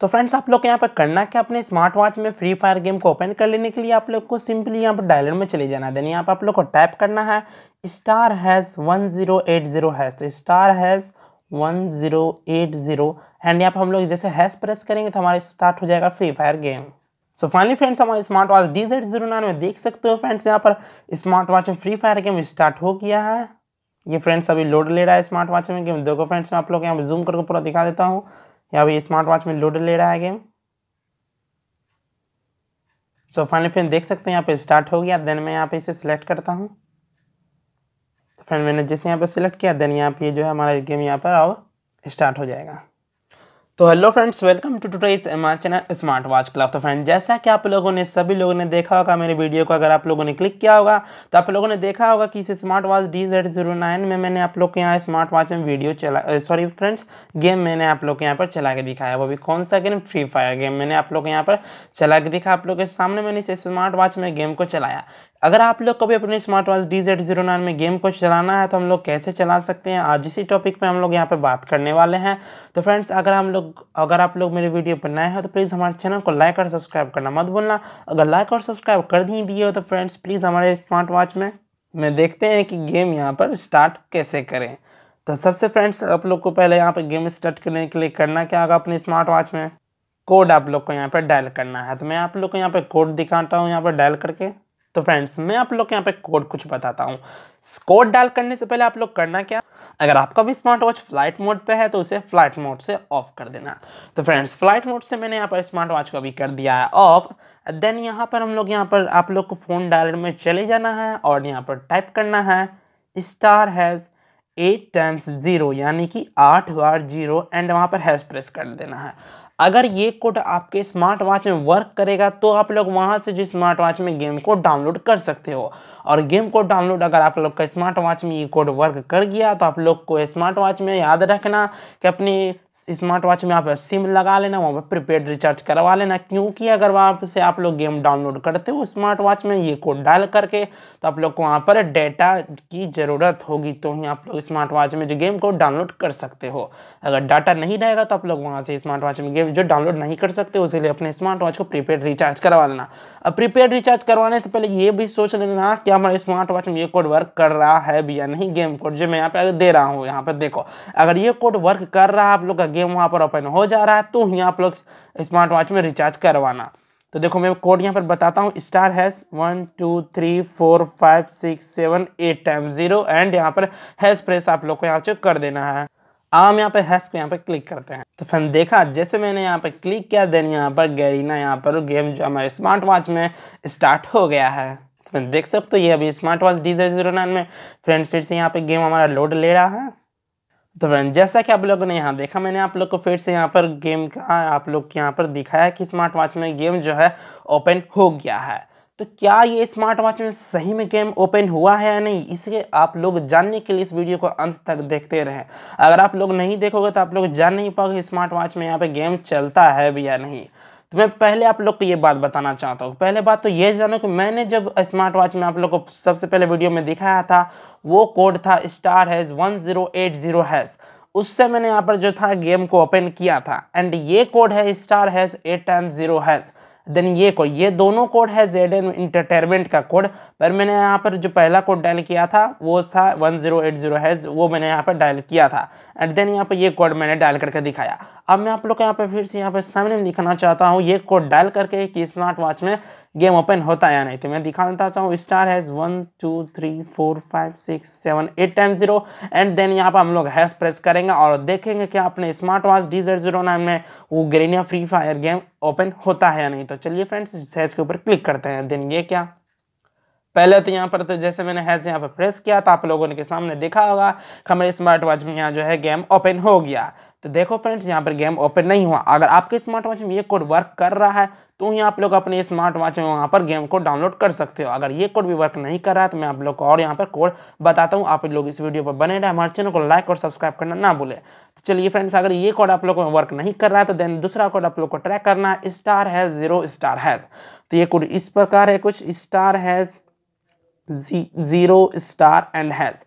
तो फ्रेंड्स आप लोग यहाँ पर करना क्या अपने स्मार्ट वॉच में फ्री फायर गेम को ओपन कर लेने के लिए आप लोग को सिंपली यहाँ पर डायलर में चले जाना देन यहाँ पर आप लोग को टाइप करना है star hash one zero eight zero hash तो star hash one zero eight zero and यहाँ पर हम लोग जैसे हैज प्रेस करेंगे तो हमारा स्टार्ट हो जाएगा free fire game so finally friends हमारे smart watch D Z zero nine में देख सकते हो फ्रेंड्स यहाँ पर स्मार्ट वॉच में फ्री फायर गेम स्टार्ट हो गया है ये फ्रेंड्स अभी लोड ले रहा है स्मार्ट वॉच में गेम देखो फ्रेंड्स मैं आप लोग यहाँ पर जूम करके पूरा दिखा देता हूँ या अभी स्मार्ट वॉच में लोड ले रहा है गेम सो फाइनली फ्रेंड देख सकते हैं यहाँ पे स्टार्ट हो गया देन मैं यहाँ पे इसे सिलेक्ट करता हूँ तो फ्रेंड मैंने जिसे यहाँ पे सिलेक्ट किया देन यहाँ पे जो है हमारा गेम यहाँ पर अब स्टार्ट हो जाएगा तो hello friends welcome to today MR channel smart watch class तो फ्रेंड जैसा कि आप लोगों ने सभी लोगों ने देखा होगा मेरे वीडियो को अगर आप लोगों ने क्लिक किया होगा तो आप लोगों ने देखा होगा कि इस smart watch D Z zero nine में मैंने आप लोग के यहाँ स्मार्ट वॉच में वीडियो चला सॉरी फ्रेंड्स गेम मैंने आप लोग के यहाँ पर चला के दिखाया वो भी कौन सा गेम फ्री फायर गेम मैंने आप लोग के यहाँ पर चला के दिखा आप लोग के सामने मैंने इस स्मार्ट वॉच में गेम को चलाया अगर आप लोग कभी अपने smart watch D Z zero nine में गेम को चलाना है तो हम लोग कैसे चला सकते हैं आज इसी टॉपिक पे हम लोग यहाँ पे बात करने वाले हैं तो फ्रेंड्स अगर हम लोग अगर आप लोग मेरे वीडियो पर नए हो तो प्लीज़ हमारे चैनल को लाइक और सब्सक्राइब करना मत भूलना अगर लाइक और सब्सक्राइब कर दी दिए हो तो फ्रेंड्स प्लीज़ हमारे स्मार्ट वॉच में मैं देखते हैं कि गेम यहाँ पर स्टार्ट कैसे करें तो सबसे फ्रेंड्स आप लोग को पहले यहाँ पर गेम स्टार्ट करने के लिए करना क्या होगा अपने स्मार्ट वॉच में कोड आप लोग को यहाँ पर डायल करना है तो मैं आप लोग को यहाँ पर कोड दिखाता हूँ यहाँ पर डायल करके तो फ्रेंड्स मैं आप लोग के यहाँ पे कोड कुछ बताता हूँ कोड डाल करने से पहले आप लोग करना क्या अगर आपका भी स्मार्ट वॉच फ्लाइट मोड पे है तो उसे फ्लाइट मोड से ऑफ कर देना तो फ्रेंड्स फ्लाइट मोड से मैंने यहाँ पर स्मार्ट वॉच को भी कर दिया है ऑफ देन यहाँ पर हम लोग यहाँ पर आप लोग को फ़ोन डायलर में चले जाना है और यहाँ पर टाइप करना है star hash eight times zero यानी कि आठ बार जीरो एंड वहाँ पर हैज प्रेस कर देना है अगर ये कोड आपके स्मार्ट वॉच में वर्क करेगा तो आप लोग वहाँ से जो स्मार्ट वॉच में गेम को डाउनलोड कर सकते हो और गेम को डाउनलोड अगर आप लोग का स्मार्ट वॉच में ये कोड वर्क कर गया तो आप लोग को स्मार्ट वॉच में याद रखना कि अपनी स्मार्ट वॉच में आप सिम लगा लेना वहाँ पर प्रीपेड रिचार्ज करवा लेना क्योंकि अगर वहाँ से आप लोग गेम डाउनलोड करते हो स्मार्ट वॉच में ये कोड डाल करके तो आप लोग को वहाँ पर डेटा की ज़रूरत होगी तो ही आप लोग स्मार्ट वॉच में जो गेम को डाउनलोड कर सकते हो अगर डाटा नहीं रहेगा तो आप लोग वहाँ से स्मार्ट वॉच में गेम जो डाउनलोड नहीं कर सकते उसके लिए अपने स्मार्ट वॉच को प्रीपेड रिचार्ज करवा लेना अब प्रीपेड रिचार्ज करवाने से पहले ये भी सोच लेना कि हमारे स्मार्ट वॉच में ये कोड वर्क कर रहा है भी या नहीं गेम कोड जो मैं यहाँ पे दे रहा हूँ यहाँ पर देखो अगर ये कोड वर्क कर रहा है आप लोग का गेम वहाँ पर ओपन हो जा रहा है तो ही आप लोग स्मार्ट वॉच में रिचार्ज करवाना तो देखो मैं कोड यहाँ पर बताता हूँ star hash one two three four five six seven eight time zero and यहाँ पर हैश प्रेस आप लोग को यहाँ से कर देना है आम यहाँ पे हैश को यहाँ पे क्लिक करते हैं तो फ्रेंड देखा जैसे मैंने यहाँ पे क्लिक किया देन यहाँ पर गैरीना यहाँ पर गेम जो हमारे स्मार्ट वॉच में स्टार्ट हो गया है तो फ्रेंड देख सकते हो ये अभी smart watch D zero nine में फ्रेंड फिर से यहाँ पे गेम हमारा लोड ले रहा है तो फ्रेंड जैसा कि आप लोगों ने यहाँ देखा मैंने आप लोग को फिर से यहाँ पर गेम का आप लोग यहाँ पर दिखाया कि स्मार्ट वॉच में गेम जो है ओपन हो गया है तो क्या ये स्मार्ट वॉच में सही में गेम ओपन हुआ है या नहीं इसलिए आप लोग जानने के लिए इस वीडियो को अंत तक देखते रहें अगर आप लोग नहीं देखोगे तो आप लोग जान नहीं पाओगे स्मार्ट वॉच में यहाँ पे गेम चलता है भी या नहीं तो मैं पहले आप लोग को ये बात बताना चाहता हूँ पहले बात तो ये जानो कि मैंने जब स्मार्ट वॉच में आप लोग को सबसे पहले वीडियो में दिखाया था वो कोड था star hash one zero eight zero hash उससे मैंने यहाँ पर जो था गेम को ओपन किया था एंड ये कोड है star hash eight time zero hash then ये कोड ये दोनों कोड है जेड एन इंटरटेनमेंट का कोड पर मैंने यहाँ पर जो पहला कोड डायल किया था वो था वन जीरो एट जीरो है वो मैंने यहाँ पर डायल किया था एंड देन यहाँ पर ये कोड मैंने डायल करके दिखाया अब मैं आप लोग को यहाँ पर फिर से यहाँ पर सामने में दिखाना चाहता हूँ ये कोड डायल करके कि स्मार्ट वॉच में गेम ओपन होता है या नहीं तो मैं दिखाना चाहता हूँ star hash one two three four five six seven eight time zero and then यहाँ पर हम लोग हैश प्रेस करेंगे और देखेंगे कि अपने smart watch D Z zero nine में वो ग्रेनिया फ्री फायर गेम ओपन होता है या नहीं तो चलिए फ्रेंड्स इस हैश के ऊपर क्लिक करते हैं देन ये क्या पहले तो यहाँ पर तो जैसे मैंने हैज यहाँ पर प्रेस किया तो आप लोगों ने के सामने देखा होगा हमारे स्मार्ट वॉच में यहाँ जो है गेम ओपन हो गया तो देखो फ्रेंड्स यहाँ पर गेम ओपन नहीं हुआ अगर आपके स्मार्ट वॉच में ये कोड वर्क कर रहा है तो ही आप लोग अपने स्मार्ट वॉच में वहाँ पर गेम को डाउनलोड कर सकते हो अगर ये कोड भी वर्क नहीं कर रहा है तो मैं आप लोग को और यहाँ पर कोड बताता हूँ आप लोग इस वीडियो पर बने रहे हमारे चैनल को लाइक और सब्सक्राइब करना ना भूलें तो चलिए फ्रेंड्स अगर ये कोड आप लोग को वर्क नहीं कर रहा है तो देन दूसरा कोड आप लोग को ट्रैक करना है स्टार है जीरो स्टार हैज तो ये कोड इस प्रकार है कुछ star hash zero star and hash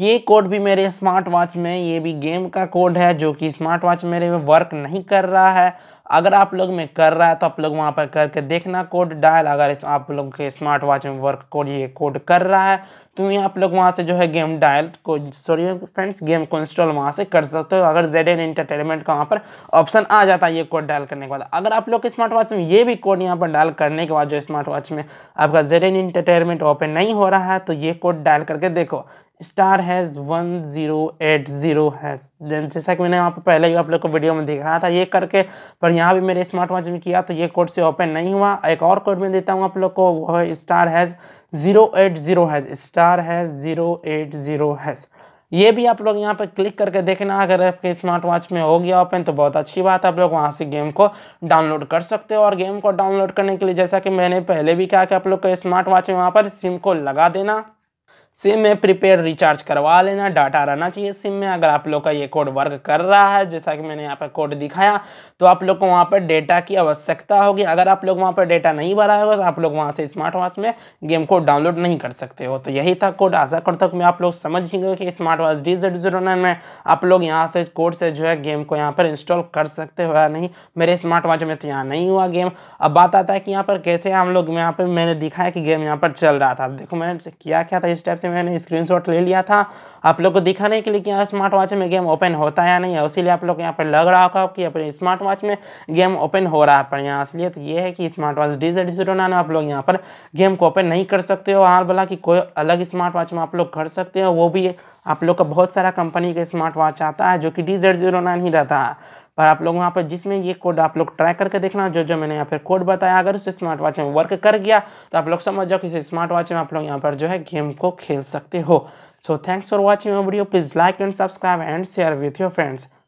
ये कोड भी मेरे स्मार्ट वॉच में ये भी गेम का कोड है जो कि स्मार्ट वॉच मेरे में वर्क नहीं कर रहा है अगर आप लोग में कर रहा है तो आप लोग वहाँ पर करके देखना कोड डायल अगर इस आप लोग के स्मार्ट वॉच में वर्क कोड ये कोड कर रहा है तो ये आप लोग वहाँ से जो है गेम डायल को सॉरी फ्रेंड्स गेम को इंस्टॉल वहाँ से कर सकते हो अगर जेड एन इंटरटेनमेंट का वहाँ पर ऑप्शन आ जाता है ये कोड डायल करने के बाद अगर आप लोग के स्मार्ट वॉच में ये भी कोड यहाँ पर डायल करने के बाद जो स्मार्ट वॉच में आपका जेड एन इंटरटेनमेंट ओपन नहीं हो रहा है तो ये कोड डायल करके देखो star hash one zero eight zero hash जैसा कि मैंने यहाँ पर पहले ही आप लोग को वीडियो में दिखाया था ये करके पर यहाँ भी मेरे स्मार्ट वॉच में किया तो ये कोड से ओपन नहीं हुआ एक और कोड में देता हूँ आप लोग को वो है star hash zero eight zero hash star hash zero eight zero hash ये भी आप लोग यहाँ पर क्लिक करके देखना अगर आपके स्मार्ट वॉच में हो गया ओपन तो बहुत अच्छी बात है आप लोग वहाँ से गेम को डाउनलोड कर सकते हो और गेम को डाउनलोड करने के लिए जैसा कि मैंने पहले भी कहा कि आप लोग को स्मार्ट वॉच में वहाँ पर सिम को लगा देना सिम में प्रीपेड रिचार्ज करवा लेना डाटा रहना चाहिए सिम में अगर आप लोग का ये कोड वर्क कर रहा है जैसा कि मैंने यहाँ पर कोड दिखाया तो आप लोग को वहाँ पर डेटा की आवश्यकता होगी अगर आप लोग वहाँ पर डेटा नहीं भरा होगा तो आप लोग वहाँ से स्मार्ट वॉच में गेम को डाउनलोड नहीं कर सकते हो तो यही था कोड आशा करता हूँ मैं आप लोग समझ ही गए कि smart watch D Z zero nine में आप लोग यहाँ से कोड से जो है गेम को यहाँ पर इंस्टॉल कर सकते हो या नहीं मेरे स्मार्ट वॉच में तो यहाँ नहीं हुआ गेम अब बात आता है कि यहाँ पर कैसे हम लोग यहाँ पर मैंने दिखाया कि गेम यहाँ पर चल रहा था अब देखो मैंने किया क्या था इस टाइप से मैंने स्क्रीनशॉट ले लिया था आप लोग को दिखाने के लिए कि यहाँ स्मार्ट वॉच में गेम ओपन होता है या नहीं है उसीलिए आप लोग यहाँ पर लग रहा होगा कि अपने स्मार्ट वॉच में गेम ओपन हो रहा है पर यहाँ इसलिए तो ये है कि smart watch D Z zero nine आप लोग यहाँ पर गेम को ओपन नहीं कर सकते हो हाल बोला कि कोई अलग स्मार्ट वॉच में आप लोग कर सकते हो वो भी आप लोग का बहुत सारा कंपनी का स्मार्ट वॉच आता है जो कि डी ही रहता है और आप लोग वहाँ पर जिसमें ये कोड आप लोग ट्राई करके देखना जो जो मैंने यहाँ पर कोड बताया अगर उस स्मार्ट वॉच में वर्क कर गया तो आप लोग समझ जाओ कि स्मार्ट वॉच में आप लोग यहाँ पर जो है गेम को खेल सकते हो so thanks for watching video please like and subscribe and share with your friends